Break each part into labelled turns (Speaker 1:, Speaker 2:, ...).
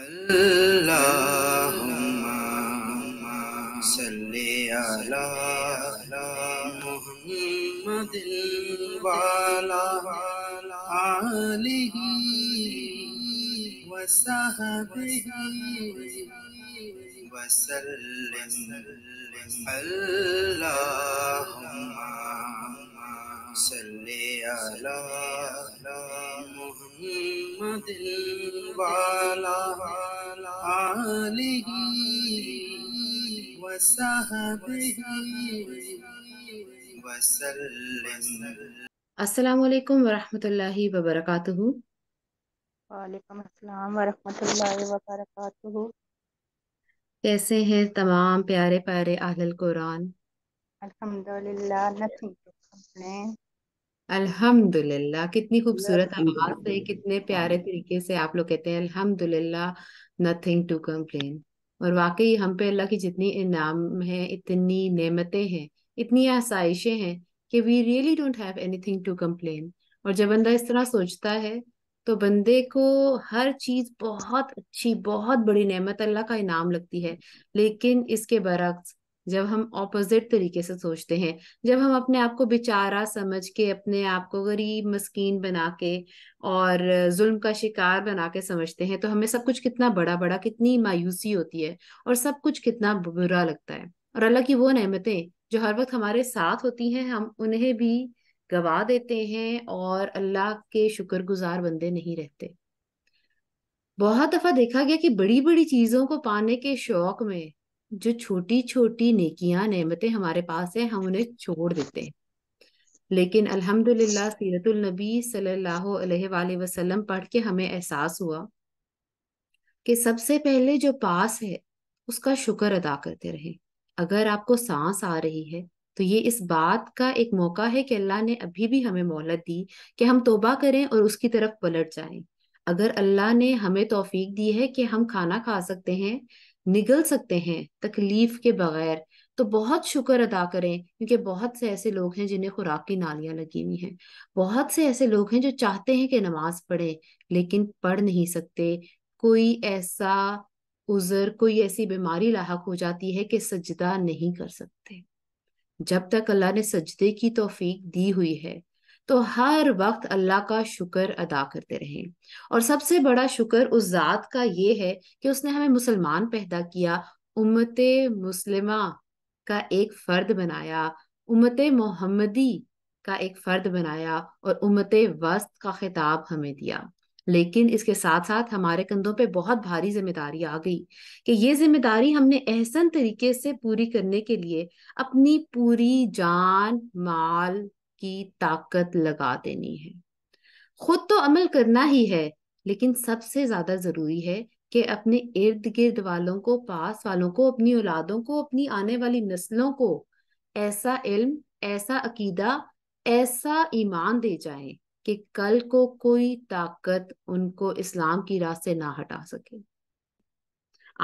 Speaker 1: अल्लाहुम्मा सल्ली अला मुहम्मदिन वाला आलिहि वसहबिहि वसल्लिम अल्लाहुम्मा सल्ले अला मोहम्मद वाला आलिही अस्सलाम वरहमतुल्लाहि वबरकातुहू वालेकुम अस्सलाम वरहमतुल्लाहि वबरकातुहू कैसे हैं तमाम प्यारे प्यारे आहल कुरान अल्हम्दुलिल्लाह नथिंग टू अल्हम्दुलिल्लाह कितनी खूबसूरत आवाज है कितने हाँ। प्यारे तरीके से आप लोग कहते हैं अल्हम्दुलिल्लाह नथिंग टू कंप्लेन और वाकई हम पे अल्लाह की जितनी इनाम है इतनी नेमतें हैं इतनी आसाइशें हैं कि we really don't have anything to complain और जब बंदा इस तरह सोचता है तो बंदे को हर चीज बहुत अच्छी बहुत बड़ी नेमत अल्लाह का इनाम लगती है लेकिन इसके बरक्स जब हम ऑपोजिट तरीके से सोचते हैं जब हम अपने आप को बेचारा समझ के अपने आप को गरीब मस्कीन बना के और जुल्म का शिकार बना के समझते हैं तो हमें सब कुछ कितना बड़ा बड़ा कितनी मायूसी होती है और सब कुछ कितना बुरा लगता है और अल्लाह की वो नहमतें जो हर वक्त हमारे साथ होती हैं हम उन्हें भी गवा देते हैं और अल्लाह के शुक्रगुजार बंदे नहीं रहते बहुत दफा देखा गया कि बड़ी बड़ी चीजों को पाने के शौक में जो छोटी छोटी नेकियां नेमतें हमारे पास है हम उन्हें छोड़ देते हैं लेकिन अल्हम्दुलिल्लाह सीरतुल नबी सल्लल्लाहु अलैहि वसल्लम पढ़ के हमें एहसास हुआ कि सबसे पहले जो पास है उसका शुक्र अदा करते रहे अगर आपको सांस आ रही है तो ये इस बात का एक मौका है कि अल्लाह ने अभी भी हमें मोहलत दी कि हम तोबा करें और उसकी तरफ पलट जाएं अगर अल्लाह ने हमें तोफीक दी है कि हम खाना खा सकते हैं निगल सकते हैं तकलीफ के बगैर तो बहुत शुक्र अदा करें क्योंकि बहुत से ऐसे लोग हैं जिन्हें खुराक की नालियां लगी हुई हैं बहुत से ऐसे लोग हैं जो चाहते हैं कि नमाज पढ़े लेकिन पढ़ नहीं सकते कोई ऐसा उजर कोई ऐसी बीमारी लाक हो जाती है कि सजदा नहीं कर सकते जब तक अल्लाह ने सजदे की तोफीक दी हुई है तो हर वक्त अल्लाह का शुक्र अदा करते रहें और सबसे बड़ा शुक्र उस ज़ात का ये है कि उसने हमें मुसलमान पैदा किया उम्मत मुसलिमा का एक फ़र्द बनाया उम्मत मोहम्मदी का एक फ़र्द बनाया और उम्मत वस्त का खिताब हमें दिया लेकिन इसके साथ साथ हमारे कंधों पे बहुत भारी जिम्मेदारी आ गई कि ये जिम्मेदारी हमने एहसन तरीके से पूरी करने के लिए अपनी पूरी जान माल की ताकत लगा देनी है खुद तो अमल करना ही है लेकिन सबसे ज्यादा जरूरी है कि अपने इर्द गिर्द वालों को पास वालों को अपनी औलादों को अपनी आने वाली नस्लों को ऐसा इल्म ऐसा अकीदा ऐसा ईमान दे जाए कि कल को कोई ताकत उनको इस्लाम की राह से ना हटा सके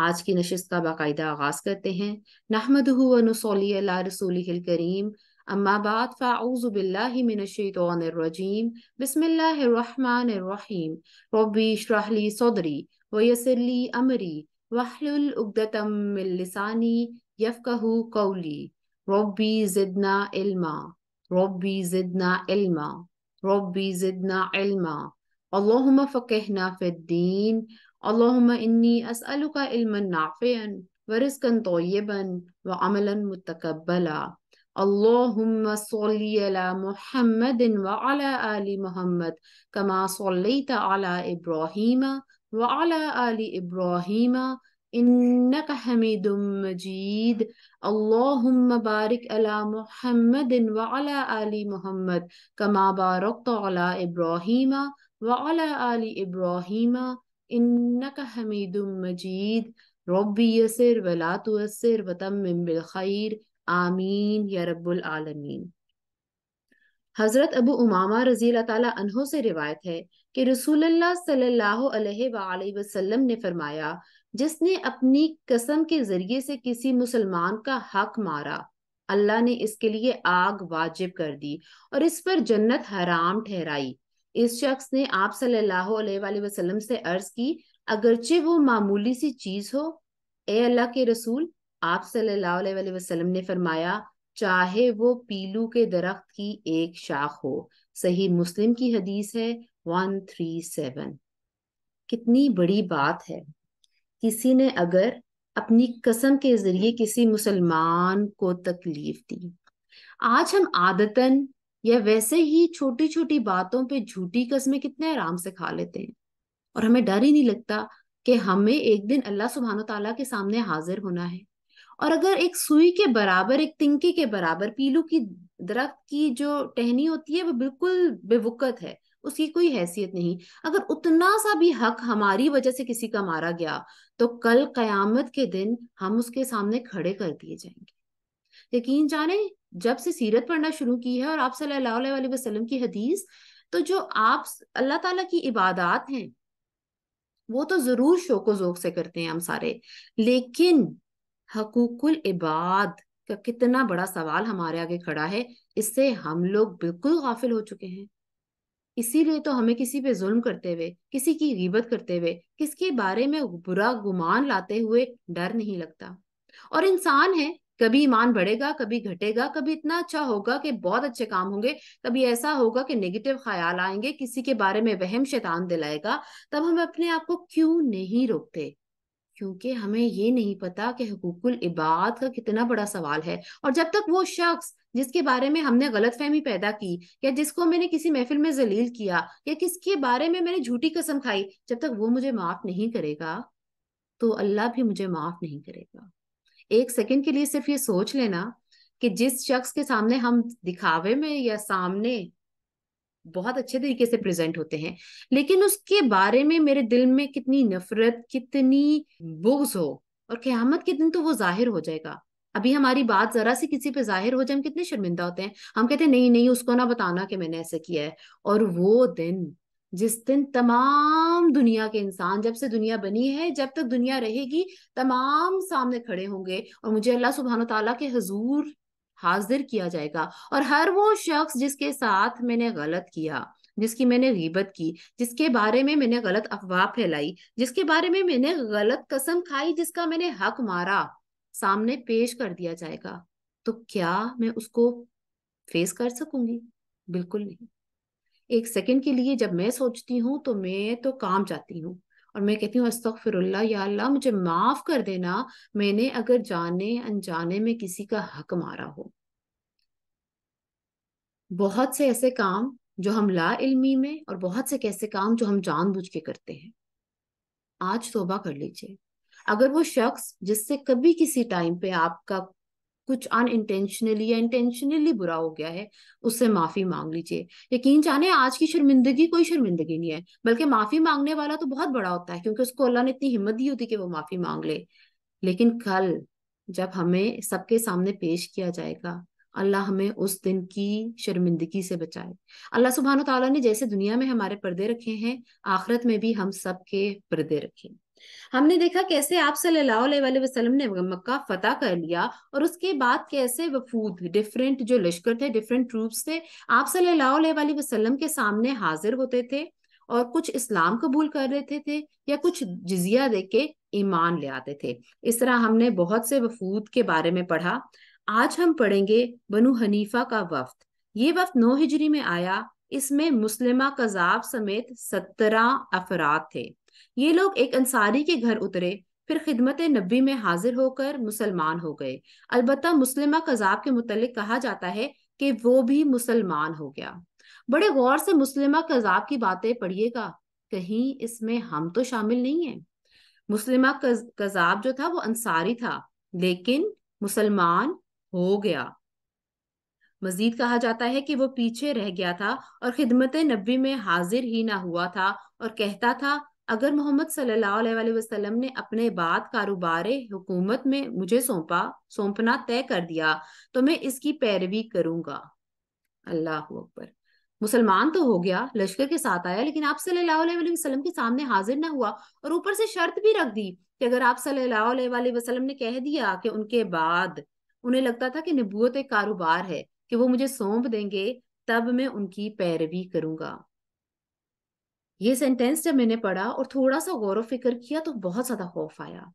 Speaker 1: आज की नशस्त का बाकायदा आगाज करते हैं नहमद करीम أما بعد فأعوذ بالله من الشيطان الرجيم بسم الله الرحمن الرحيم ربي اشرح لي صدري ويسر لي أمري واحلل عقدة من لساني يفقه قولي ربي زدنا علما ربي زدنا علما ربي زدنا علما اللهم فقهنا في الدين اللهم إني أسألك علما نافعا ورزقا طيبا وعملا متقبلا اللهم صل على محمد وعلى آل محمد كما صليت على إبراهيم وعلى آل إبراهيم إنك حميد مجيد اللهم بارك على محمد وعلى آل محمد كما باركت على إبراهيم وعلى آل إبراهيم إنك حميد مجيد ربي يسر ولا تؤسر وتمم بالخير आमीन या रब्बुल आलमीन हज़रत अबू उमामा रजी अल्लाह से रिवायत है कि रसूलुल्लाह सल्लल्लाहु अलैहि वसल्लम ने फरमाया जिसने अपनी कसम के जरिए से किसी मुसलमान का हक मारा अल्लाह ने इसके लिए आग वाजिब कर दी और इस पर जन्नत हराम ठहराई इस शख्स ने आप सल्लल्लाहु अलैहि वसल्लम से अर्ज की अगरचे वो मामूली सी चीज हो ए अल्लाह के रसूल आप सल्लल्लाहु वसल्लम ने फरमाया चाहे वो पीलू के दरख्त की एक शाख हो सही मुस्लिम की हदीस है वन थ्री सेवन कितनी बड़ी बात है किसी ने अगर अपनी कसम के जरिए किसी मुसलमान को तकलीफ दी आज हम आदतन या वैसे ही छोटी छोटी बातों पे झूठी कसमें कितने आराम से खा लेते हैं और हमें डर ही नहीं लगता कि हमें एक दिन अल्लाह सुबहान तला के सामने हाजिर होना है और अगर एक सुई के बराबर एक तिंके के बराबर पीलू की दरख्त की जो टहनी होती है वो बिल्कुल बेवकत है उसकी कोई हैसियत नहीं अगर उतना सा भी हक हमारी वजह से किसी का मारा गया तो कल कयामत के दिन हम उसके सामने खड़े कर दिए जाएंगे यकीन जाने जब से सीरत पढ़ना शुरू की है और आप सल्लल्लाहु वसल्लम की हदीस तो जो आप अल्लाह ताला की इबादत हैं वो तो जरूर शोक जोक से करते हैं हम सारे लेकिन हकूकुल इबाद का कितना बड़ा सवाल हमारे आगे खड़ा है इससे हम लोग बिल्कुल गाफिल हो चुके हैं इसीलिए तो हमें किसी पे जुल्म करते हुए किसी की गिबत करते हुए किसके बारे में बुरा गुमान लाते हुए डर नहीं लगता और इंसान है कभी ईमान बढ़ेगा कभी घटेगा कभी इतना अच्छा होगा कि बहुत अच्छे काम होंगे कभी ऐसा होगा कि नेगेटिव ख्याल आएंगे किसी के बारे में वहम शैतान दिलाएगा तब हम अपने आप को क्यों नहीं रोकते क्योंकि हमें ये नहीं पता कि हकूकुल इबाद का कितना बड़ा सवाल है और जब तक वो शख्स जिसके बारे में हमने गलत फहमी पैदा की या जिसको मैंने किसी महफिल में जलील किया या किसके बारे में मैंने झूठी कसम खाई जब तक वो मुझे माफ नहीं करेगा तो अल्लाह भी मुझे माफ नहीं करेगा एक सेकेंड के लिए सिर्फ ये सोच लेना कि जिस शख्स के सामने हम दिखावे में या सामने बहुत अच्छे तरीके से प्रेजेंट होते हैं लेकिन उसके बारे में मेरे दिल में कितनी नफरत कितनी बोझ हो और क्यामत के दिन तो वो जाहिर हो जाएगा अभी हमारी बात जरा सी किसी पे जाहिर हो जाए हम कितने शर्मिंदा होते हैं हम कहते हैं नहीं नहीं उसको ना बताना कि मैंने ऐसे किया है और वो दिन जिस दिन तमाम दुनिया के इंसान जब से दुनिया बनी है जब तक दुनिया रहेगी तमाम सामने खड़े होंगे और मुझे अल्लाह सुबहान तला के हजूर हाजिर किया जाएगा और हर वो शख्स जिसके साथ मैंने गलत किया जिसकी मैंने गिबत की जिसके बारे में मैंने गलत अफवाह फैलाई जिसके बारे में मैंने गलत कसम खाई जिसका मैंने हक मारा सामने पेश कर दिया जाएगा तो क्या मैं उसको फेस कर सकूंगी बिल्कुल नहीं एक सेकंड के लिए जब मैं सोचती हूँ तो मैं तो काम जाती हूँ और मैं कहती हूँ अस्तफ़िरल्ला या अल्लाह मुझे माफ़ कर देना मैंने अगर जाने अनजाने में किसी का हक मारा हो बहुत से ऐसे काम जो हम ला इल्मी में और बहुत से कैसे काम जो हम जानबूझ के करते हैं आज तोबा कर लीजिए अगर वो शख्स जिससे कभी किसी टाइम पे आपका कुछ अनइंटेंशनली या इंटेंशनली बुरा हो गया है उससे माफी मांग लीजिए यकीन जाने आज की शर्मिंदगी कोई शर्मिंदगी नहीं है बल्कि माफी मांगने वाला तो बहुत बड़ा होता है क्योंकि उसको अल्लाह ने इतनी हिम्मत दी होती कि वो माफी मांग ले लेकिन कल जब हमें सबके सामने पेश किया जाएगा अल्लाह हमें उस दिन की शर्मिंदगी से बचाए अल्लाह सुबहान तला ने जैसे दुनिया में हमारे पर्दे रखे हैं आखिरत में भी हम सबके पर्दे रखें हमने देखा कैसे आप सल्लल्लाहु अलैहि वसल्लम ने मक्का फतह कर लिया और उसके बाद कैसे वफूद डिफरेंट जो लश्कर थे डिफरेंट ट्रूप्स थे आप सल्लल्लाहु अलैहि वसल्लम के सामने हाजिर होते थे और कुछ इस्लाम कबूल कर रहे थे या कुछ जजिया दे के ईमान ले आते थे इस तरह हमने बहुत से वफूद के बारे में पढ़ा आज हम पढ़ेंगे बनु हनीफा का वफ्त ये वफ्त नौ हिजरी में आया इसमें मुस्लिमा कजाब समेत सत्रह अफराद थे ये लोग एक अंसारी के घर उतरे फिर खिदमत नबी में हाजिर होकर मुसलमान हो गए अलबत् मुस्लिम कजाब के मुतलिक कहा जाता है कि वो भी मुसलमान हो गया बड़े गौर से मुस्लिम कजाब की बातें पढ़िएगा कहीं इसमें हम तो शामिल नहीं है मुस्लिम कजाब जो था वो अंसारी था लेकिन मुसलमान हो गया मजीद कहा जाता है कि वो पीछे रह गया था और खिदमत नबी में हाजिर ही ना हुआ था और कहता था अगर मोहम्मद सल्लल्लाहु अलैहि वसल्लम ने अपने बात कारोबार हुकूमत में मुझे सौंपा सौंपना तय कर दिया तो मैं इसकी पैरवी करूंगा अल्लाह अकबर मुसलमान तो हो गया लश्कर के साथ आया लेकिन आप सल्लल्लाहु अलैहि वसल्लम के सामने हाजिर ना हुआ और ऊपर से शर्त भी रख दी कि अगर आप सल्लल्लाहु अलैहि वसल्लम ने कह दिया कि उनके बाद उन्हें लगता था कि नबूत एक कारोबार है कि वो मुझे सौंप देंगे तब मैं उनकी पैरवी करूंगा ये सेंटेंस जब मैंने पढ़ा और थोड़ा सा गौरव फिक्र किया तो बहुत ज्यादा खौफ आया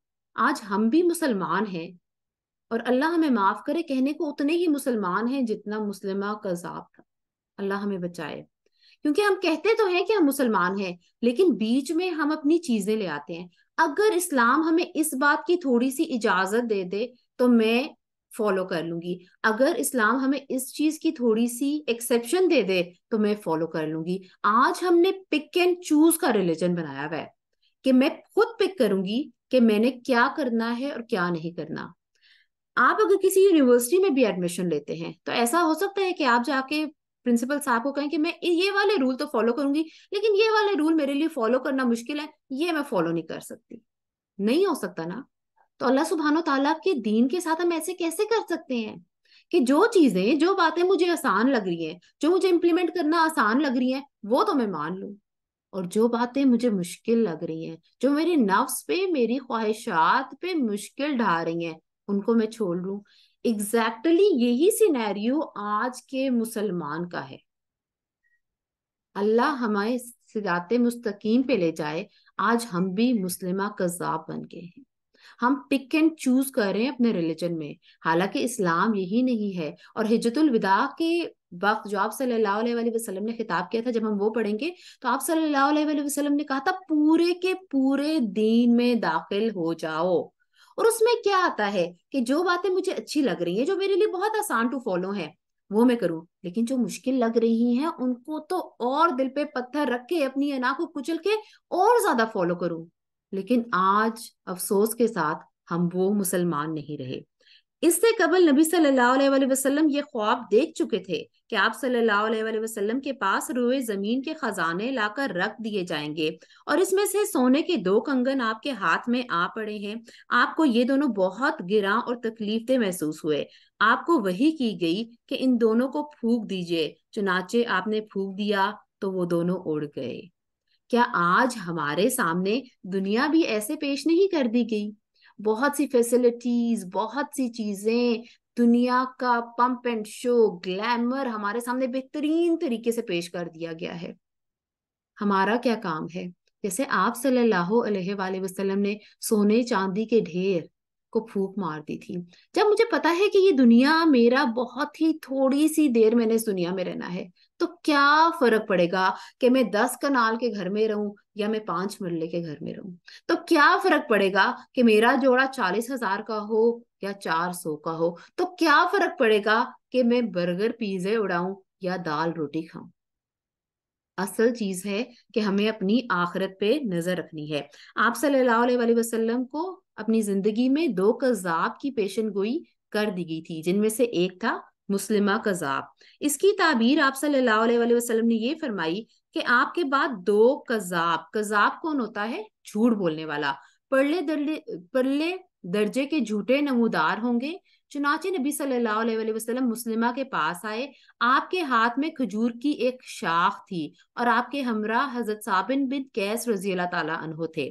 Speaker 1: आज हम भी मुसलमान हैं और अल्लाह हमें माफ करे कहने को उतने ही मुसलमान हैं जितना मुसलमा कजाब था अल्लाह हमें बचाए क्योंकि हम कहते तो हैं कि हम मुसलमान हैं लेकिन बीच में हम अपनी चीजें ले आते हैं अगर इस्लाम हमें इस बात की थोड़ी सी इजाजत दे दे तो मैं फॉलो कर लूंगी अगर इस्लाम हमें इस चीज की थोड़ी सी एक्सेप्शन दे दे तो मैं फॉलो कर लूंगी आज हमने पिक एंड चूज का रिलीजन बनाया हुआ है कि मैं खुद पिक करूंगी कि मैंने क्या करना है और क्या नहीं करना आप अगर किसी यूनिवर्सिटी में भी एडमिशन लेते हैं तो ऐसा हो सकता है कि आप जाके प्रिंसिपल साहब को कहें कि मैं ये वाले रूल तो फॉलो करूंगी लेकिन ये वाले रूल मेरे लिए फॉलो करना मुश्किल है ये मैं फॉलो नहीं कर सकती नहीं हो सकता ना तो अल्लाह सुबहान तला के दीन के साथ हम ऐसे कैसे कर सकते हैं कि जो चीजें जो बातें मुझे आसान लग रही हैं जो मुझे इम्प्लीमेंट करना आसान लग रही हैं वो तो मैं मान लू और जो बातें मुझे मुश्किल लग रही हैं जो मेरे नफ्स पे मेरी ख्वाहिशात पे मुश्किल ढा रही हैं उनको मैं छोड़ लू एग्जैक्टली exactly यही सिनेरियो आज के मुसलमान का है अल्लाह हमारे सिदात मुस्तकीम पे ले जाए आज हम भी मुस्लिमा कजाब बन गए हैं हम पिक एंड चूज कर रहे हैं अपने रिलीजन में हालांकि इस्लाम यही नहीं है और हिजतुल विदा के वक्त जो आप सल्लल्लाहु अलैहि वसल्लम ने खिताब किया था जब हम वो पढ़ेंगे तो आप सल्लल्लाहु अलैहि वसल्लम ने कहा था पूरे के पूरे दीन में दाखिल हो जाओ और उसमें क्या आता है कि जो बातें मुझे अच्छी लग रही है जो मेरे लिए बहुत आसान टू फॉलो है वो मैं करूं लेकिन जो मुश्किल लग रही है उनको तो और दिल पे पत्थर रख के अपनी अना को कुचल के और ज्यादा फॉलो करूं लेकिन आज अफसोस के साथ हम वो मुसलमान नहीं रहे इससे कबल नबी सल्लल्लाहु अलैहि वसल्लम ये ख्वाब देख चुके थे कि आप सल्लल्लाहु अलैहि वसल्लम के पास रुए जमीन के खजाने लाकर रख दिए जाएंगे और इसमें से सोने के दो कंगन आपके हाथ में आ पड़े हैं आपको ये दोनों बहुत गिरा और तकलीफ दे महसूस हुए आपको वही की गई कि इन दोनों को फूक दीजिए चुनाचे आपने फूक दिया तो वो दोनों उड़ गए क्या आज हमारे सामने दुनिया भी ऐसे पेश नहीं कर दी गई बहुत सी फैसिलिटीज बहुत सी चीजें दुनिया का पंप एंड शो ग्लैमर हमारे सामने बेहतरीन तरीके से पेश कर दिया गया है हमारा क्या काम है जैसे आप सल्लल्लाहु अलैहि वसल्लम ने सोने चांदी के ढेर को फूक मार दी थी जब मुझे पता है कि ये दुनिया मेरा बहुत ही थोड़ी सी देर मैंने इस दुनिया में रहना है तो क्या फर्क पड़ेगा कि मैं दस कनाल के घर में रहूं या मैं पांच मरले के घर में रहूं तो क्या फर्क पड़ेगा कि मेरा जोड़ा चालीस हजार का हो या चार सौ का हो तो क्या फर्क पड़ेगा कि मैं बर्गर पिज्जे उड़ाऊं या दाल रोटी खाऊं असल चीज है कि हमें अपनी आखिरत पे नजर रखनी है आप सल्लल्लाहु अलैहि वसल्लम को अपनी जिंदगी में दो कजाब की पेशन गोई कर दी गई थी जिनमें से एक था मुस्लिमा कजाब इसकी ताबीर आप सल्लल्लाहु अलैहि वसल्लम ने ये फरमाई कि आपके बाद दो कजाब कजाब कौन होता है झूठ बोलने वाला परले दर्जे परले दर्जे के झूठे नमूदार होंगे चुनाचे नबी सल्लल्लाहु अलैहि वसल्लम मुस्लिमा के पास आए आपके हाथ में खजूर की एक शाख थी और आपके हमरा हजरत साबिन बिन कैस रजी अल्लाह ताला अनहो थे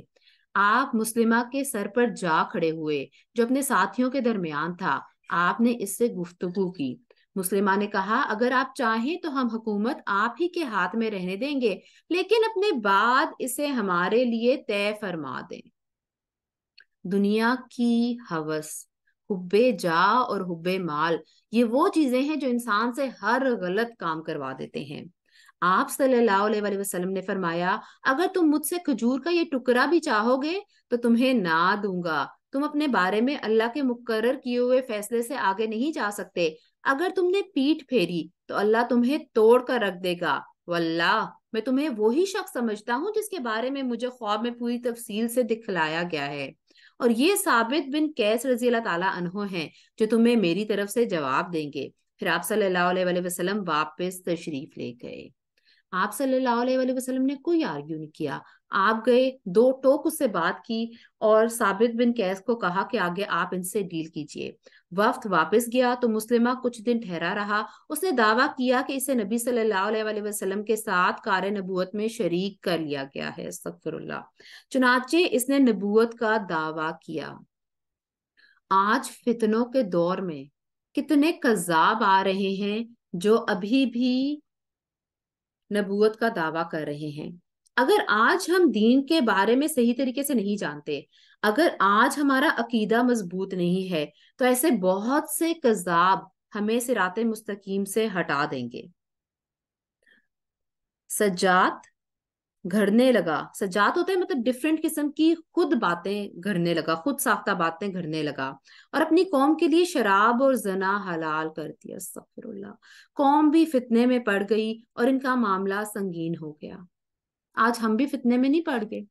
Speaker 1: आप मुस्लिमा के सर पर जा खड़े हुए जो अपने साथियों के दरमियान था आपने इससे गुफ्तगु की मुस्लिम ने कहा अगर आप चाहें तो हम हुकूमत आप ही के हाथ में रहने देंगे लेकिन अपने बाद इसे हमारे लिए तय फरमा दें दुनिया की हवस हुब्बे जा और हुब्बे माल ये वो चीजें हैं जो इंसान से हर गलत काम करवा देते हैं आप सल्लल्लाहु अलैहि वसल्लम ने फरमाया अगर तुम मुझसे खजूर का ये टुकड़ा भी चाहोगे तो तुम्हें ना दूंगा तुम अपने बारे में अल्लाह के मुकर्र किए हुए फैसले से आगे नहीं जा सकते अगर तुमने पीठ फेरी तो अल्लाह तुम्हें तोड़ कर रख देगा वल्लाह मैं तुम्हें वही शख्स समझता हूँ जिसके बारे में मुझे ख्वाब में पूरी तफसील से दिखलाया गया है और ये साबित बिन कैस रजी अल्लाह ताला अनहो जो तुम्हें मेरी तरफ से जवाब देंगे फिर आप सल्लाम अलैहि वापस तशरीफ ले गए आप सल्लल्लाहु अलैहि ने कोई आर्ग्यू नहीं किया आप गए दो टोक उससे बात की और साबित बिन कैस को कहा कि आगे आप इनसे डील कीजिए वफ्त वापस गया तो मुस्लिमा कुछ दिन ठहरा रहा उसने दावा किया कि इसे नबी सल्लल्लाहु अलैहि वसल्लम के साथ कार नबूत में शरीक कर लिया गया है सफ़रुल्ला चुनाचे इसने नबूत का दावा किया आज फितनों के दौर में कितने कजाब आ रहे हैं जो अभी भी नबूत का दावा कर रहे हैं अगर आज हम दीन के बारे में सही तरीके से नहीं जानते अगर आज हमारा अकीदा मजबूत नहीं है तो ऐसे बहुत से कजाब हमें सिरात मुस्तकीम से हटा देंगे सज्जात घड़ने लगा सज्जात होता है मतलब डिफरेंट किस्म की खुद बातें घड़ने लगा खुद साख्ता बातें घड़ने लगा और अपनी कौम के लिए शराब और जना हलाल कर दिया सफर कौम भी फितने में पड़ गई और इनका मामला संगीन हो गया आज हम भी फितने में नहीं पड़ गए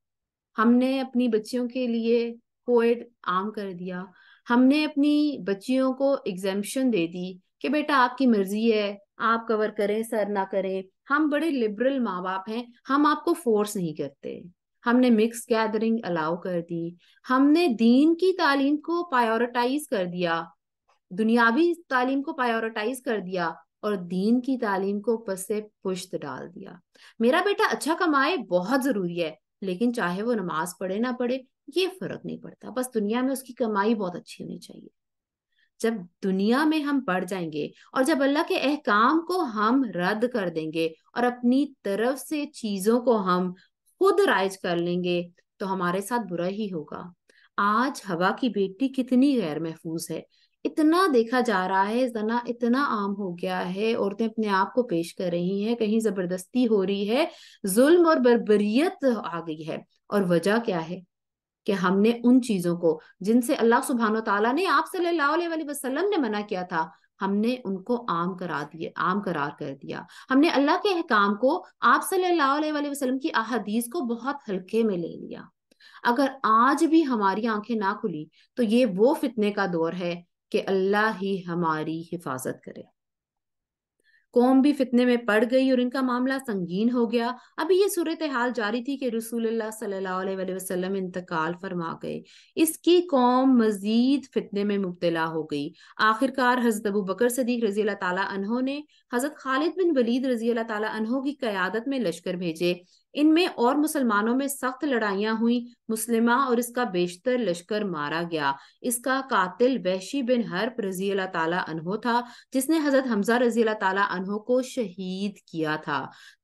Speaker 1: हमने अपनी बच्चियों के लिए कोएड आम कर दिया हमने अपनी बच्चियों को एग्जाम्पन दे दी कि बेटा आपकी मर्जी है आप कवर करें सर ना करें हम बड़े लिबरल माँ बाप हैं हम आपको फोर्स नहीं करते हमने मिक्स गैदरिंग अलाउ कर दी हमने दीन की तालीम को प्रायोरिटाइज कर दिया दुनियावी तालीम को प्रायोरिटाइज कर दिया और दीन की तालीम को ऊपर से पुश्त डाल दिया मेरा बेटा अच्छा कमाए बहुत जरूरी है लेकिन चाहे वो नमाज पढ़े ना पढ़े ये फर्क नहीं पड़ता बस दुनिया में उसकी कमाई बहुत अच्छी होनी चाहिए जब दुनिया में हम पढ़ जाएंगे और जब अल्लाह के अहकाम को हम रद्द कर देंगे और अपनी तरफ से चीजों को हम खुद राइज कर लेंगे तो हमारे साथ बुरा ही होगा आज हवा की बेटी कितनी गैर महफूज है इतना देखा जा रहा है जना इतना आम हो गया है औरतें अपने आप को पेश कर रही हैं कहीं जबरदस्ती हो रही है जुल्म और बरबरीत आ गई है और वजह क्या है कि हमने उन चीजों को जिनसे अल्लाह सुबहान तला ने आप सल्लल्लाहु अलैहि वसल्लम ने मना किया था हमने उनको आम करा दिए आम करार कर दिया हमने अल्लाह के अहकाम को आप सल्लल्लाहु अलैहि वसल्लम की अहदीस को बहुत हल्के में ले लिया अगर आज भी हमारी आंखें ना खुली तो ये वो फितने का दौर है कि अल्लाह ही हमारी हिफाजत करे कौम भी फितने में पड़ गई और इनका मामला संगीन हो गया अभी ये सूरत हाल जारी थी कि रसूल इंतकाल फरमा गए इसकी कौम मजीद फितने में मुबतला हो गई आखिरकार हजरत अबू बकर सदीक रजी अल्लाह तला ने हजरत खालिद बिन वलीद रजी अल्लाह तला की क्यादत में लश्कर भेजे इनमें और मुसलमानों में सख्त लड़ाइयां हुई मुस्लिमा और इसका बेशतर लश्कर मारा गया इसका कातिल वैशी बिन हर्प रजी ताला अनहो था जिसने हजरत हमजा रजी अल्लाह ताला अनहो को शहीद किया था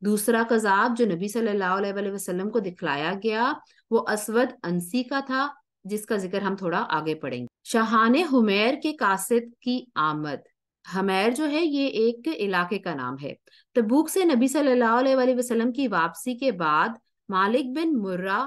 Speaker 1: दूसरा कजाब जो नबी सल्लल्लाहु वसल्लम को दिखलाया गया वो असवद अंसी का था जिसका जिक्र हम थोड़ा आगे पढ़ेंगे शाहान हुमैर के कासिद की आमद हमैर जो है ये एक इलाके का नाम है तबूक से नबी सल्लल्लाहु अलैहि वसल्लम की वापसी के बाद मालिक बिन मुर्रा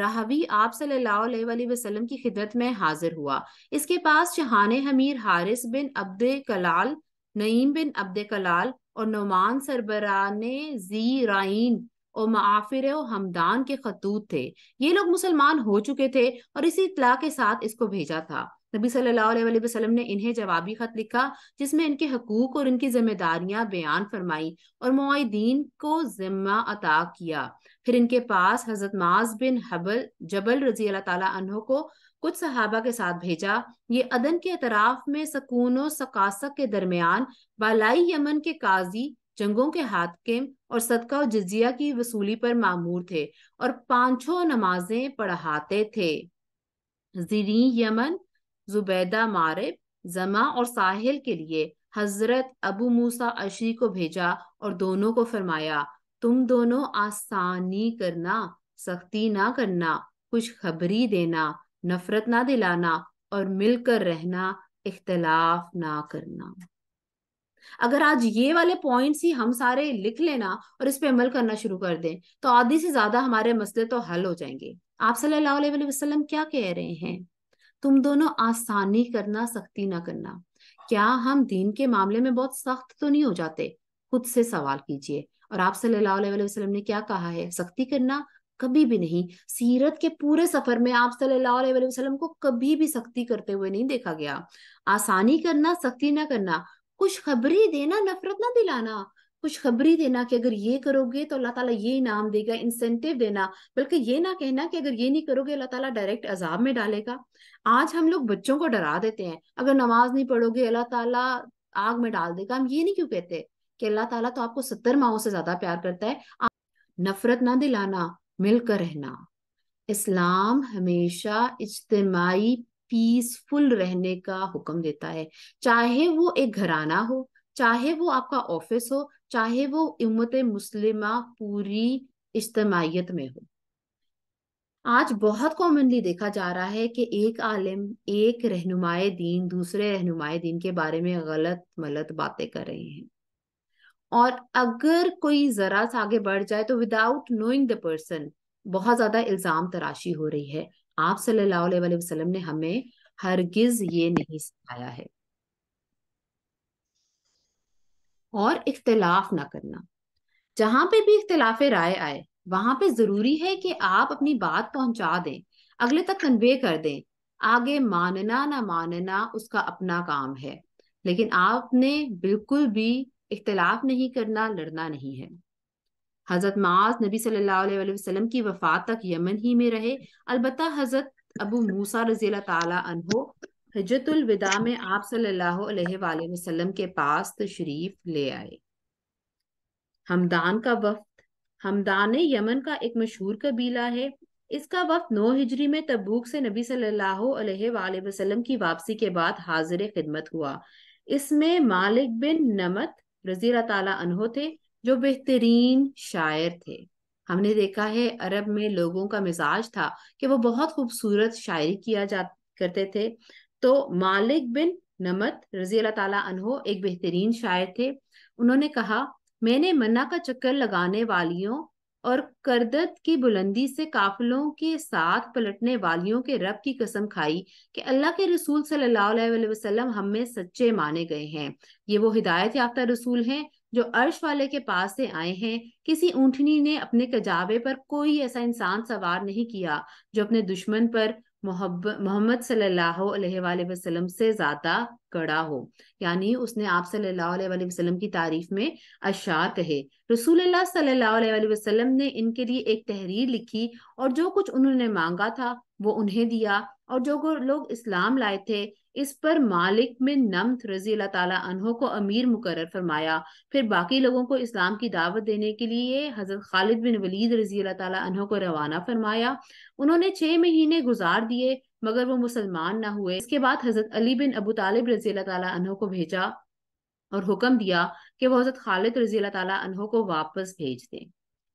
Speaker 1: राहवी आप सल्लल्लाहु अलैहि वसल्लम की खिदत में हाजिर हुआ इसके पास जहान हमीर हारिस बिन अब्द कलाल नईम बिन अब्द कलाल और नुमान सरबरान जी राइन और माफिर और हमदान के खतूत थे ये लोग मुसलमान हो चुके थे और इसी इतला के साथ इसको भेजा था नबी सल्लल्लाहु अलैहि वसल्लम ने इन्हें जवाबी खत लिखा जिसमें इनके हकूक और इनकी जिम्मेदारियां बयान फरमाई और मुआदीन को जिम्मा अता किया फिर इनके पास हजरत माज बिन हबल जबल रजी अल्लाह तला को कुछ सहाबा के साथ भेजा ये अदन के अतराफ में सकून सकासक के दरमियान बालाई यमन के काजी जंगों के हाथ के और सदका जजिया की वसूली पर मामूर थे और पांचों नमाजें पढ़ाते थे जीरी यमन जुबैदा मारब जमा और साहिल के लिए हजरत अबू मूसा अशरी को भेजा और दोनों को फरमाया तुम दोनों आसानी करना सख्ती ना करना कुछ खबरी देना नफरत ना दिलाना और मिलकर रहना इख्तलाफ ना करना अगर आज ये वाले पॉइंट्स ही हम सारे लिख लेना और इस पे अमल करना शुरू कर दें तो आधी से ज्यादा हमारे मसले तो हल हो जाएंगे आप सल्लल्लाहु अलैहि वसल्लम क्या कह रहे हैं तुम दोनों आसानी करना सख्ती ना करना क्या हम दीन के मामले में बहुत सख्त तो नहीं हो जाते खुद से सवाल कीजिए और आप सल्लल्लाहु अलैहि वसल्लम ने क्या कहा है सख्ती करना कभी भी नहीं सीरत के पूरे सफर में आप सल्लल्लाहु अलैहि वसल्लम को कभी भी सख्ती करते हुए नहीं देखा गया आसानी करना सख्ती ना करना खुशखबरी देना नफरत ना दिलाना कुछ खबरी देना कि अगर ये करोगे तो अल्लाह ताला ये इनाम देगा इंसेंटिव देना बल्कि ये ना कहना कि अगर ये नहीं करोगे अल्लाह ताला डायरेक्ट अजाब में डालेगा आज हम लोग बच्चों को डरा देते हैं अगर नमाज नहीं पढ़ोगे अल्लाह ताला आग में डाल देगा हम ये नहीं क्यों कहते कि अल्लाह ताला तो आपको सत्तर माओ से ज्यादा प्यार करता है नफरत ना दिलाना मिलकर रहना इस्लाम हमेशा इज्तमाही पीसफुल रहने का हुक्म देता है चाहे वो एक घराना हो चाहे वो आपका ऑफिस हो चाहे वो उम्मत मुस्लिमा पूरी इज्तमायत में हो आज बहुत कॉमनली देखा जा रहा है कि एक आलिम एक रहनुमाए दीन दूसरे रहनुमाए दीन के बारे में गलत मलत बातें कर रहे हैं और अगर कोई जरा सा आगे बढ़ जाए तो विदाउट नोइंग द पर्सन बहुत ज्यादा इल्जाम तराशी हो रही है आप सल्लल्लाहु अलैहि वसल्लम ने हमें हरगिज ये नहीं सिखाया है और इख्तलाफ ना करना जहां पे भी इख्तलाफ राय आए वहां पे जरूरी है कि आप अपनी बात पहुंचा दें अगले तक कन्वे कर दें आगे मानना ना मानना उसका अपना काम है लेकिन आपने बिल्कुल भी इख्तलाफ नहीं करना लड़ना नहीं है हजरत माज नबी सल्लल्लाहु अलैहि वसल्लम की वफात तक यमन ही में रहे अलबत्त हजरत अबू मूसा रजी तला हजतुल विदा में आप सल्लल्लाहु अलैहि वसल्लम के पास तशरीफ ले आए हमदान का वफ्त हमदान यमन का एक मशहूर कबीला है इसका वक्त नौ हिजरी में तबूक से नबी सल्लल्लाहु अलैहि वसल्लम की वापसी के बाद हाजिर खिदमत हुआ इसमें मालिक बिन नमत रजी तहो थे जो बेहतरीन शायर थे हमने देखा है अरब में लोगों का मिजाज था कि वो बहुत खूबसूरत शायरी किया जा करते थे तो मालिक बिन नमत रजी अल्लाह ताला अनहो एक बेहतरीन शायर थे उन्होंने कहा मैंने मन्ना का चक्कर लगाने वालियों और करदत की बुलंदी से काफिलों के साथ पलटने वालियों के रब की कसम खाई कि अल्लाह के रसूल सल्लल्लाहु अलैहि वसल्लम हम में सच्चे माने गए हैं ये वो हिदायत याफ्ता रसूल हैं जो अर्श वाले के पास से आए हैं किसी ऊँटनी ने अपने कजावे पर कोई ऐसा इंसान सवार नहीं किया जो अपने दुश्मन पर मोहम्मद सल्लल्लाहु से ज्यादा कड़ा हो यानी उसने आप सल्लाम की तारीफ में अशार कहे रसूल सल्लल्लाहु वसलम ने इनके लिए एक तहरीर लिखी और जो कुछ उन्होंने मांगा था वो उन्हें दिया और जो लोग इस्लाम लाए थे इस पर मालिक में नमथ रजी अल्लाह ताला अनहों को अमीर मुकर फरमाया फिर बाकी लोगों को इस्लाम की दावत देने के लिए हजरत खालिद बिन वलीद रजी अल्लाह ताला अनहों को रवाना फरमाया उन्होंने छह महीने गुजार दिए मगर वो मुसलमान ना हुए इसके बाद हजरत अली बिन अबू तालिब रजी अल्लाह ताला अनहों को भेजा और हुक्म दिया कि वह हजरत खालिद रजी अल्लाह ताला अनहों को वापस भेज दें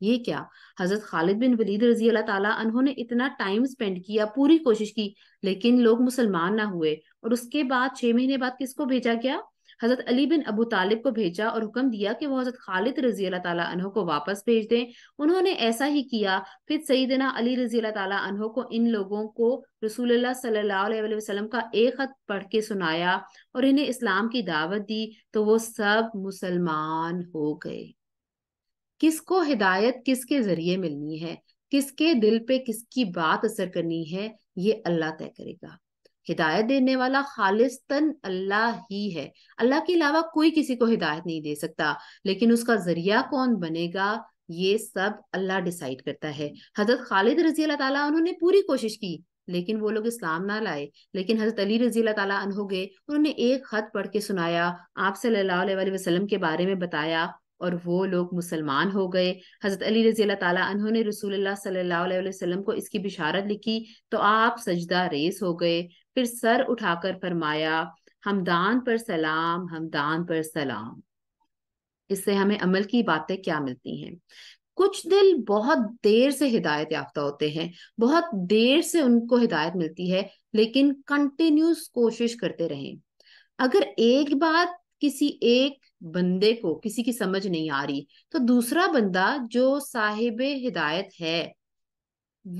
Speaker 1: ये क्या हजरत खालिद बिन वलीद रजी अल्लाह ताला ने इतना टाइम स्पेंड किया पूरी कोशिश की लेकिन लोग मुसलमान ना हुए और उसके बाद छह महीने बाद किसको भेजा गया हजरत अली बिन अबू तालिब को भेजा और हुक्म दिया कि वो हजरत खालिद रजी अल्लाह ताला अनहों को वापस भेज दें उन्होंने ऐसा ही किया फिर सईदना अली रजी अल्लाह ताला अनहों को इन लोगों को रसूल सल्लल्लाहु अलैहि वसल्लम का एक खत पढ़ के सुनाया और इन्हें इस्लाम की दावत दी तो वो सब मुसलमान हो गए किसको हिदायत किसके जरिए मिलनी है किसके दिल पे किसकी बात असर करनी है ये अल्लाह तय करेगा हिदायत देने वाला खालिस तन अल्लाह ही है अल्लाह के अलावा कोई किसी को हिदायत नहीं दे सकता लेकिन उसका जरिया कौन बनेगा ये सब अल्लाह डिसाइड करता है हजरत खालिद रजी अल्लाह ताला उन्होंने पूरी कोशिश की लेकिन वो लोग इस्लाम ना लाए लेकिन हजरत अली रजी अल्लाह ताला अनहो गए उन्होंने एक खत पढ़ के सुनाया आप सल्लल्लाहु अलैहि वसल्लम के बारे में बताया और वो लोग मुसलमान हो गए हज़रत अली रजी अल्लाह ताला उन्होंने रसूल सल्लाम को इसकी बिशारत लिखी तो आप सजदा रेस हो गए फिर सर उठाकर फरमाया हमदान पर सलाम हमदान पर सलाम इससे हमें अमल की बातें क्या मिलती हैं कुछ दिल बहुत देर से हिदायत याफ्ता होते हैं बहुत देर से उनको हिदायत मिलती है लेकिन कंटिन्यूस कोशिश करते रहें अगर एक बात किसी एक बंदे को किसी की समझ नहीं आ रही तो दूसरा बंदा जो साहिब हिदायत है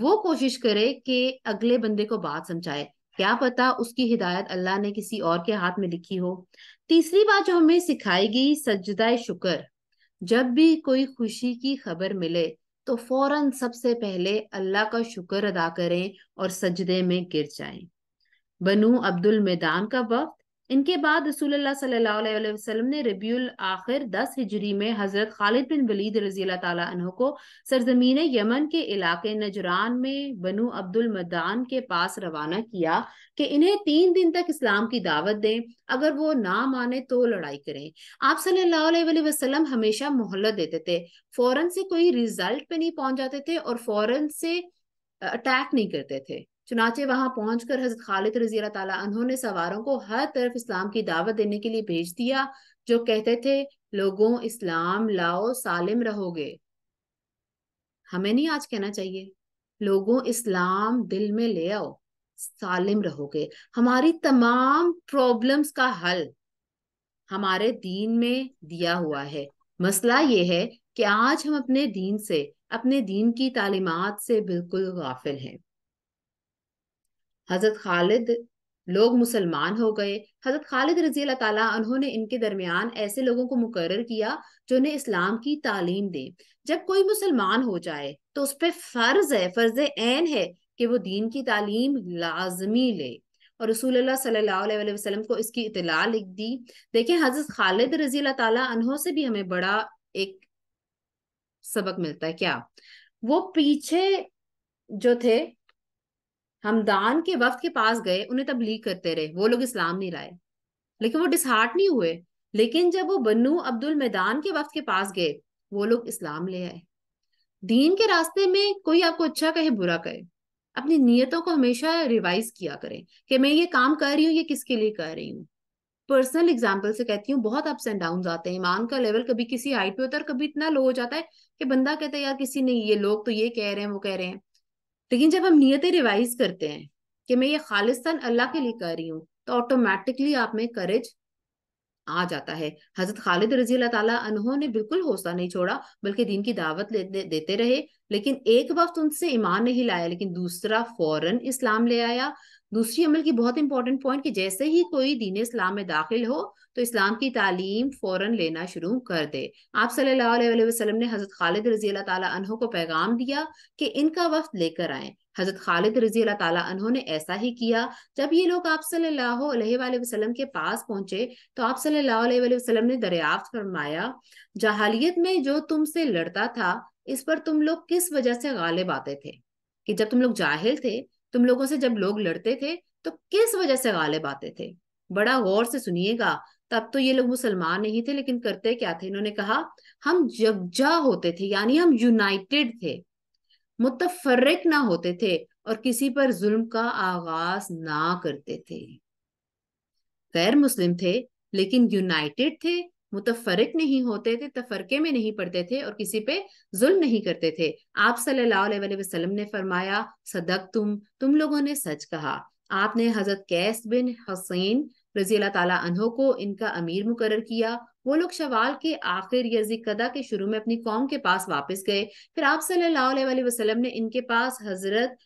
Speaker 1: वो कोशिश करे कि अगले बंदे को बात समझाए क्या पता उसकी हिदायत अल्लाह ने किसी और के हाथ में लिखी हो तीसरी बात जो हमें सिखाई गई सजदा शुक्र जब भी कोई खुशी की खबर मिले तो फौरन सबसे पहले अल्लाह का शुक्र अदा करें और सजदे में गिर जाएं। बनू अब्दुल मैदान का वक्त इनके बाद रसूलुल्लाह ने रबीउल आखिर दस हिजरी में हजरत खालिद बिन वलीद रजी तु को सरजमीन यमन के इलाके नजरान में बनु अब्दुल मदान के पास रवाना किया कि इन्हें तीन दिन तक इस्लाम की दावत दें अगर वो ना माने तो लड़ाई करें आप सल्लाम हमेशा मोहल्लत देते थे फौरन से कोई रिजल्ट पे नहीं पहुंच जाते थे और फौरन से अटैक नहीं करते थे चुनाचे वहां पहुंचकर हजरत खालिद रजी अल्लाह उन्होंने सवारों को हर तरफ इस्लाम की दावत देने के लिए भेज दिया जो कहते थे लोगों इस्लाम लाओ सालिम रहोगे हमें नहीं आज कहना चाहिए लोगों इस्लाम दिल में ले आओ सालिम रहोगे हमारी तमाम प्रॉब्लम्स का हल हमारे दीन में दिया हुआ है मसला ये है कि आज हम अपने दीन से अपने दीन की तालीमत से बिल्कुल गाफिल हैं हज़रत खालिद लोग मुसलमान हो गए हज़रत खालिद रजी अल्लाह ताला उन्होंने इनके दरमियान ऐसे लोगों को मुकर किया जो उन्हें इस्लाम की तालीम दे जब कोई मुसलमान हो जाए तो उस पर फ़र्ज़ है फ़र्ज़ ऐन है कि वो दीन की तालीम लाजमी ले और रसूल सल्लाम को इसकी इतला लिख दी देखिये हज़रत खालिद रजी अल्लाह ताला से भी हमें बड़ा एक सबक मिलता है क्या वो पीछे जो थे हमदान के वक्त के पास गए उन्हें तबलीग करते रहे वो लोग इस्लाम नहीं लाए लेकिन वो डिसहार्ट नहीं हुए लेकिन जब वो बन्नू अब्दुल मैदान के वक्त के पास गए वो लोग इस्लाम ले आए दीन के रास्ते में कोई आपको अच्छा कहे बुरा कहे अपनी नीयतों को हमेशा रिवाइज किया करें कि मैं ये काम कर रही हूँ ये किसके लिए कर रही हूँ पर्सनल एग्जाम्पल से कहती हूँ बहुत अप्स एंड डाउन आते हैं ईमान का लेवल कभी किसी हाइट पे होता है कभी इतना लो हो जाता है कि बंदा कहता है यार किसी ने ये लोग तो ये कह रहे हैं वो कह रहे हैं लेकिन जब हम नियतें रिवाइज करते हैं कि मैं ये खालिस्तान अल्लाह के लिए कर रही हूँ तो ऑटोमेटिकली आप में करेज आ जाता है हजरत खालिद रजी अल्लाह तला ने बिल्कुल हौसला नहीं छोड़ा बल्कि दीन की दावत दे, देते रहे लेकिन एक वक्त उनसे ईमान नहीं लाया लेकिन दूसरा फौरन इस्लाम ले आया दूसरी अमल की बहुत इंपॉर्टेंट पॉइंट कि जैसे ही कोई दीन इस्लाम में दाखिल हो तो इस्लाम की तालीम फौरन लेना शुरू कर दे आप सल्लल्लाहु अलैहि वसल्लम ने हज़रत खालिद रजी अल्लाह ताला को पैगाम दिया कि इनका वक्त लेकर आए हज़रत खालिद रजी अल्लाह ताला ने ऐसा ही किया जब ये लोग आप सल्लल्लाहु अलैहि वसल्लम के पास पहुंचे तो आप सल्लल्लाहु अलैहि वसल्लम ने दरियाफ्त फरमाया जहालियत में जो तुमसे लड़ता था इस पर तुम लोग किस वजह से गालिब आते थे कि जब तुम लोग जाहिल थे तुम लोगों से जब लोग लड़ते थे तो किस वजह से गालिब आते थे बड़ा गौर से सुनिएगा तब तो ये लोग मुसलमान नहीं थे लेकिन करते क्या थे इन्होंने कहा हम जगजा होते थे यानी हम यूनाइटेड थे मुतफरक ना होते थे और किसी पर जुल्म का आगाज ना करते थे गैर मुस्लिम थे लेकिन यूनाइटेड थे मुतफरक नहीं होते थे तफरके में नहीं पड़ते थे और किसी पे जुल्म नहीं करते थे आप सल्लल्लाहु अलैहि वसल्लम ने फरमाया सदक तुम तुम लोगों ने सच कहा आपने हजरत कैस बिन हसैन रजी अल्लाह ताला अनहों को इनका अमीर मुकर किया वो लोग शवाल के आखिर यजिकदा के शुरू में अपनी कौम के पास वापस गए फिर आप सल्लल्लाहु अलैहि वसल्लम ने इनके पास हजरत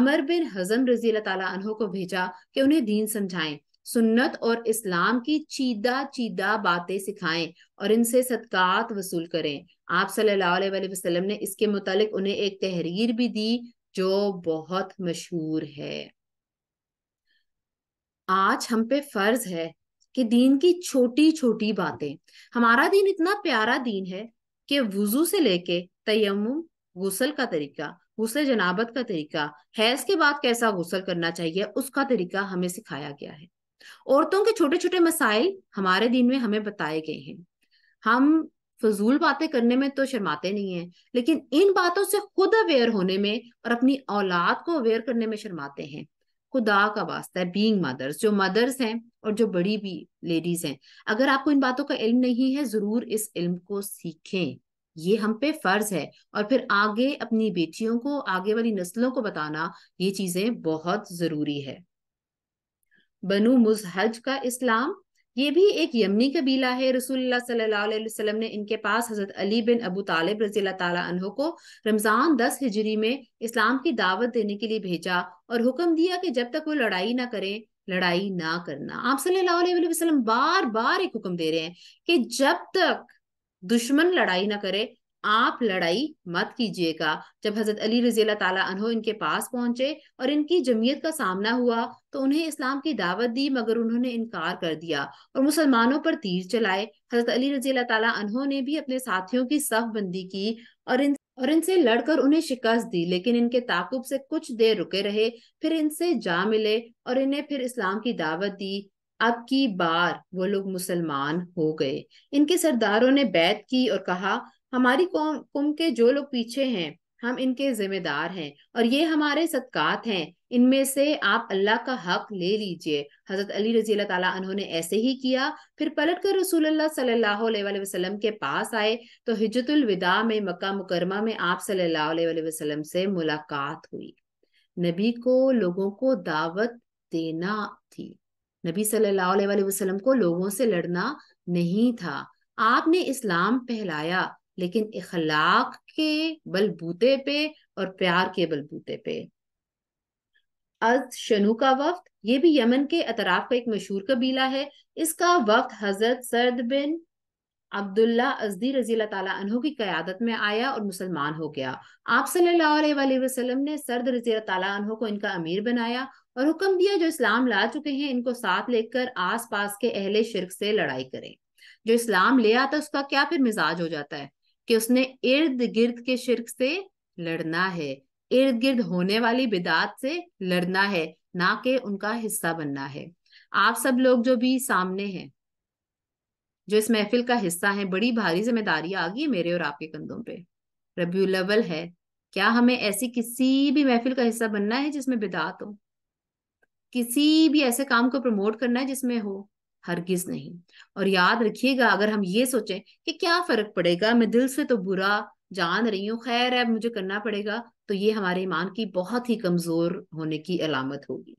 Speaker 1: अमर बिन हजम रजी अल्लाह ताला अनहों को भेजा कि उन्हें दीन समझाएं सुन्नत और इस्लाम की चीदा चीदा बातें सिखाएं और इनसे सदकात वसूल करें आप सल्लल्लाहु अलैहि वसल्लम ने इसके मुतालिक उन्हें एक तहरीर भी दी जो बहुत मशहूर है आज हम पे फर्ज है कि दीन की छोटी छोटी बातें हमारा दीन इतना प्यारा दीन है कि वजू से लेके तयम गुसल का तरीका गुसल जनाबत का तरीका हैज के बाद कैसा गुसल करना चाहिए उसका तरीका हमें सिखाया गया है औरतों के छोटे छोटे मसाइल हमारे दिन में हमें बताए गए हैं हम फजूल बातें करने में तो शर्माते नहीं है लेकिन इन बातों से खुद अवेयर होने में और अपनी औलाद को अवेयर करने में शर्माते हैं खुदा का वास्ता है बींग मदर्स जो मदर्स हैं और जो बड़ी भी लेडीज हैं अगर आपको इन बातों का इल्म नहीं है जरूर इस इल्म को सीखें ये हम पे फर्ज है और फिर आगे अपनी बेटियों को आगे वाली नस्लों को बताना ये चीजें बहुत जरूरी है बनु मुजहज का इस्लाम ये भी एक यमनी कबीला है रसूलुल्लाह सल्लल्लाहु अलैहि वसल्लम ने इनके पास हजरत अली बिन अबू तालिब रजी अल्लाह को रमजान दस हिजरी में इस्लाम की दावत देने के लिए भेजा और हुक्म दिया कि जब तक वो लड़ाई ना करें लड़ाई ना करना आप सल्लल्लाहु अलैहि वसल्लम बार बार एक हुक्म दे रहे हैं कि जब तक दुश्मन लड़ाई ना करे आप लड़ाई मत कीजिएगा जब हजरत अली रजी तला इनके पास पहुंचे और इनकी जमीयत का सामना हुआ तो उन्हें इस्लाम की दावत दी मगर उन्होंने इनकार कर दिया और मुसलमानों पर तीर चलाए हजरत अली रजी तला ने भी अपने साथियों की सफ बंदी की और इन और इनसे लड़कर उन्हें शिकस्त दी लेकिन इनके ताकुब से कुछ देर रुके रहे फिर इनसे जा मिले और इन्हें फिर इस्लाम की दावत दी अब की बार वो लोग मुसलमान हो गए इनके सरदारों ने बैत की और कहा हमारी कौम कुम के जो लोग पीछे हैं हम इनके जिम्मेदार हैं और ये हमारे सदकात हैं इनमें से आप अल्लाह का हक ले लीजिए हजरत अली रजी अल्लाह उन्होंने ऐसे ही किया फिर पलट कर रसूल सल्लाह वसलम के पास आए तो हिजतुल विदा में मक्का मुकरमा में आप सल्लल्लाहु वसलम से मुलाकात हुई नबी को लोगों को दावत देना थी नबी सल्लाह वसलम को लोगों से लड़ना नहीं था आपने इस्लाम पहलाया लेकिन इखलाक के बलबूते पे और प्यार के बलबूते पे अज शनु का वक्त ये भी यमन के अतराफ का एक मशहूर कबीला है इसका वक्त हजरत सर्द बिन अब्दुल्ला अजदी रजी तु की क्यादत में आया और मुसलमान हो गया आप सल्लाम ने सर्द रजी तु को इनका अमीर बनाया और हुक्म दिया जो इस्लाम ला चुके हैं इनको साथ लेकर आस पास के अहले शिरक से लड़ाई करें जो इस्लाम ले आता है उसका क्या फिर मिजाज हो जाता है कि उसने इर्द गिर्द के शिरक से लड़ना है इर्द गिर्द होने वाली बिदात से लड़ना है ना कि उनका हिस्सा बनना है आप सब लोग जो भी सामने हैं जो इस महफिल का हिस्सा है बड़ी भारी जिम्मेदारी आ गई मेरे और आपके कंधों पे लवल है क्या हमें ऐसी किसी भी महफिल का हिस्सा बनना है जिसमें बिदात हो किसी भी ऐसे काम को प्रमोट करना है जिसमें हो हरगिज नहीं और याद रखिएगा अगर हम ये सोचें कि क्या फर्क पड़ेगा मैं दिल से तो बुरा जान रही हूँ खैर है मुझे करना पड़ेगा तो ये हमारे ईमान की बहुत ही कमजोर होने की अलामत होगी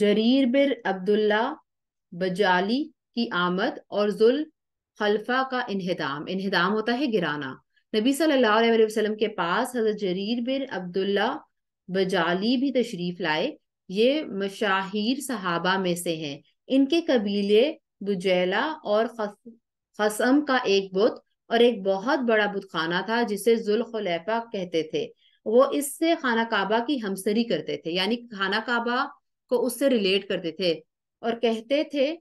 Speaker 1: जरीर बिर अब्दुल्ला बजाली की आमद और जुल खलफा का इनहदाम इनहदाम होता है गिराना नबी सल्लल्लाहु अलैहि वसल्लम के पास हजरत जरीर बिन अब्दुल्ला बजाली भी तशरीफ लाए ये मशाहिर सहाबा में से हैं इनके कबीले बुजैला और खसम का एक बुत और एक बहुत बड़ा बुतखाना था जिसे जुलखलैफा कहते थे वो इससे खाना काबा की हमसरी करते थे यानी खाना काबा को उससे रिलेट करते थे और कहते थे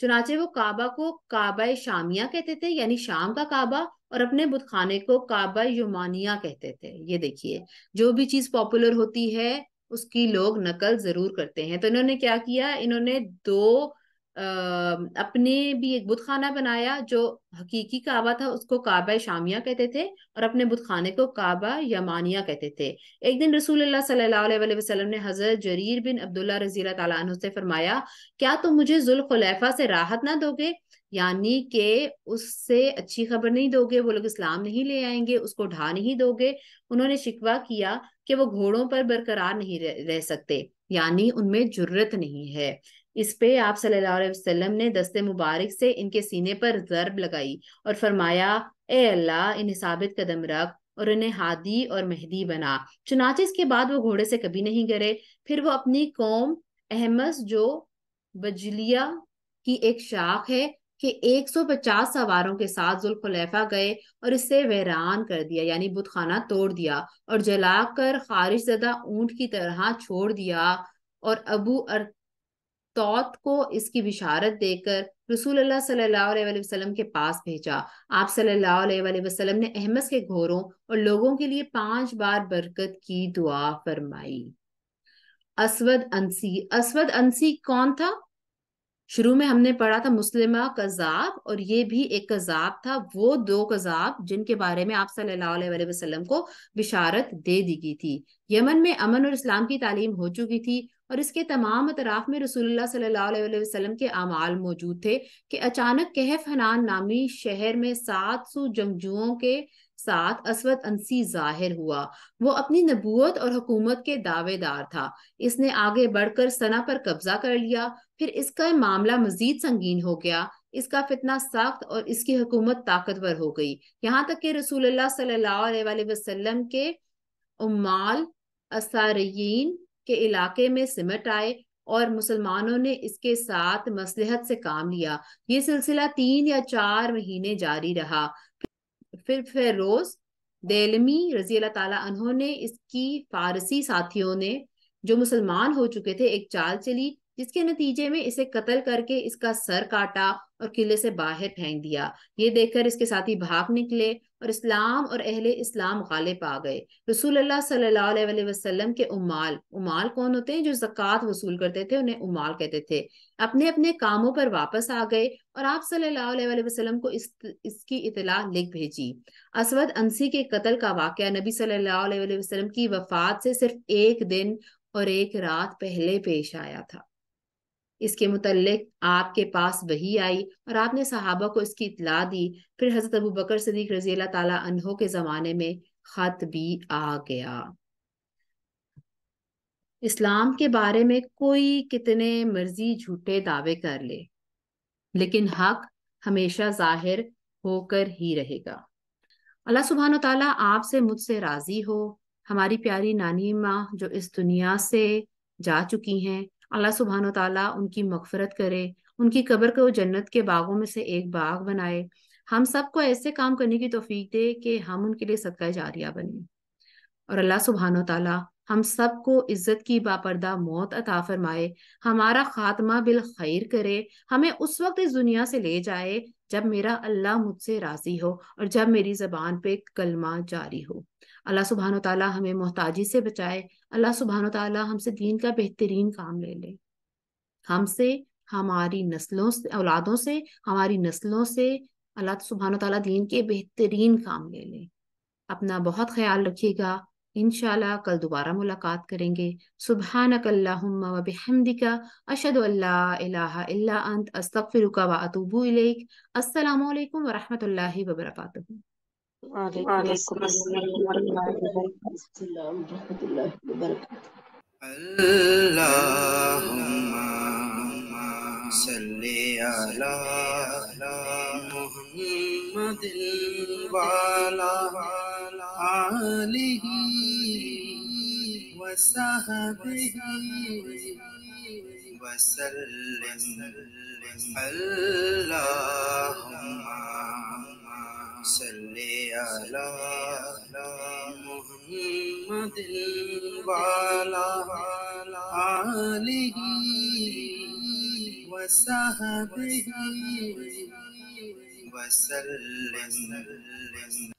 Speaker 1: चुनाचे वो काबा को काबा शामिया कहते थे यानी शाम का काबा और अपने बुतखाने को काबा युमानिया कहते थे ये देखिए जो भी चीज पॉपुलर होती है उसकी लोग नकल जरूर करते हैं तो इन्होंने क्या किया इन्होंने दो आ, अपने भी एक बुत खाना बनाया जो हकीकी काबा था उसको काबा शामिया कहते थे और अपने बुत खाने को काबा यमानिया कहते थे एक दिन रसूल सल्लल्लाहु वसल्लम ने हजरत जरीर बिन अब्दुल्ला रजीला तला से फरमाया क्या तुम तो मुझे जुल्खुलैफा से राहत ना दोगे यानी कि उससे अच्छी खबर नहीं दोगे वो लोग इस्लाम नहीं ले आएंगे उसको ढा नहीं दोगे उन्होंने शिकवा किया कि वो घोड़ों पर बरकरार नहीं रह, रह सकते यानी उनमें जरूरत नहीं है इस पे आप सल्लल्लाहु अलैहि वसल्लम ने दस्ते मुबारक से इनके सीने पर जरब लगाई और फरमाया ए अल्लाह इन्हें साबित कदम रख और इन्हें हादी और मेहदी बना चुनाचे इसके बाद वो घोड़े से कभी नहीं गिरे फिर वो अपनी कौम अहमस जो बजलिया की एक शाख है कि 150 सवारों के साथ जुल्खुलैफा गए और इसे वहरान कर दिया यानी बुतखाना तोड़ दिया और जलाकर खारिश जदा ऊंट की तरह छोड़ दिया और अबू अर तौत को इसकी बिशारत देकर रसूल सल्लाम के पास भेजा आप सल्लाम ने अहमस के घोरों और लोगों के लिए पांच बार बरकत की दुआ फरमाई असवद अंसी असवद अंसी कौन था शुरू में हमने पढ़ा था मुस्लिमा कजाब और ये भी एक कजाब था वो दो कजाब जिनके बारे में आप सल्लल्लाहु अलैहि वसल्लम को बिशारत दे दी गई थी यमन में अमन और इस्लाम की तालीम हो चुकी थी और इसके तमाम अतराफ में रसूलुल्लाह सल्लल्लाहु अलैहि वसल्लम के अमाल मौजूद थे कि अचानक कहफ हनान नामी शहर में सात सौ जंगजुओं के साथ असवद अंसी जाहिर हुआ वो अपनी नबूत और हुकूमत के दावेदार था इसने आगे बढ़कर सना पर कब्जा कर लिया फिर इसका मामला मजीद संगीन हो गया इसका फितना सख्त और इसकी हुकूमत ताकतवर हो गई यहाँ तक कि रसूल सल्लाम के उमाल असारयीन के इलाके में सिमट आए और मुसलमानों ने इसके साथ मसलहत से काम लिया ये सिलसिला तीन या चार महीने जारी रहा फिर फेरोज देलमी रजी अल्लाह ने इसकी फारसी साथियों ने जो मुसलमान हो चुके थे एक चाल चली जिसके नतीजे में इसे कत्ल करके इसका सर काटा और किले से बाहर फेंक दिया ये देखकर इसके साथी भाग निकले और इस्लाम और अहले इस्लाम गालिब आ गए रसूल अल्लाह सल्लल्लाहु अलैहि वसल्लम के उमाल उमाल कौन होते हैं जो जक़ात वसूल करते थे उन्हें उमाल कहते थे अपने अपने कामों पर वापस आ गए और आप सल्लल्लाहु अलैहि वसल्लम को इस इसकी इतला लिख भेजी असवद अंसी के कत्ल का वाक़ नबी सल्लल्लाहु अलैहि वसल्लम की वफात से सिर्फ एक दिन और एक रात पहले पेश आया था इसके मुतलक आपके पास वही आई और आपने सहाबा को इसकी इतला दी फिर हज़रत अबू बकर सदीक रजी अल्लाह तहो के ज़माने में ख़त भी आ गया इस्लाम के बारे में कोई कितने मर्जी झूठे दावे कर ले लेकिन हक हमेशा जाहिर होकर ही रहेगा अल्लाह सुबहान तला आपसे मुझसे राजी हो हमारी प्यारी नानी माँ जो इस दुनिया से जा चुकी हैं अल्लाह सुबहान तला उनकी मकफरत करे उनकी कब्र को जन्नत के बागों में से एक बाग बनाए हम सबको ऐसे काम करने की तोफीक दे कि हम उनके लिए सदका जारिया बने और अल्लाह सुबहान तला हम सबको इज्जत की बापरदा मौत अता फरमाए हमारा खात्मा बिल खैर करे हमें उस वक्त इस दुनिया से ले जाए जब मेरा अल्लाह मुझसे राजी हो और जब मेरी जबान पे कलमा जारी हो अल्लाह सुबहान तला हमें मोहताजी से बचाए अल्लाह सुबहान तला हमसे दीन का बेहतरीन काम ले ले हमसे हमारी नस्लों से औलादों से हमारी नस्लों से अल्लाह सुबहान तला दीन के बेहतरीन काम ले ले अपना बहुत ख्याल रखिएगा इन कल दोबारा मुलाकात करेंगे सुबह नकल्लाबिका अशद अंत अस्तफ़िर व अतूबू इलेक असलकम वरहमल वबरकू अल्लाहुम्मा सल्ली अला मुहम्मदिन वाला सल्ले अला मोहम्मद वाला आलिही वसहबिही वसल्लम